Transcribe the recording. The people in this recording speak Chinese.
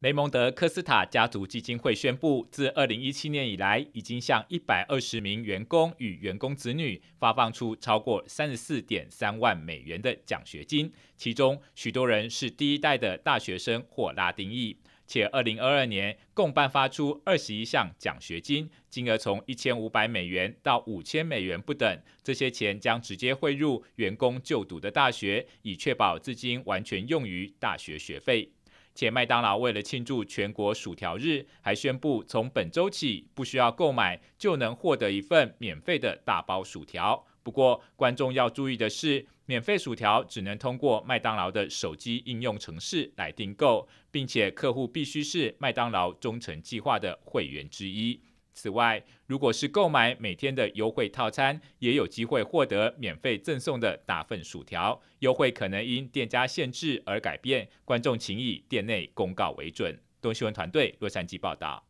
雷蒙德·科斯塔家族基金会宣布，自2017年以来，已经向120名员工与员工子女发放出超过34.3万美元的奖学金，其中许多人是第一代的大学生或拉丁裔。且2022年共颁发出21项奖学金，金额从1500美元到5000美元不等。这些钱将直接汇入员工就读的大学，以确保资金完全用于大学学费。且麦当劳为了庆祝全国薯条日，还宣布从本周起，不需要购买就能获得一份免费的大包薯条。不过，观众要注意的是，免费薯条只能通过麦当劳的手机应用程式来订购，并且客户必须是麦当劳忠诚计划的会员之一。此外，如果是购买每天的优惠套餐，也有机会获得免费赠送的大份薯条。优惠可能因店家限制而改变，观众请以店内公告为准。东新闻团队洛杉矶报道。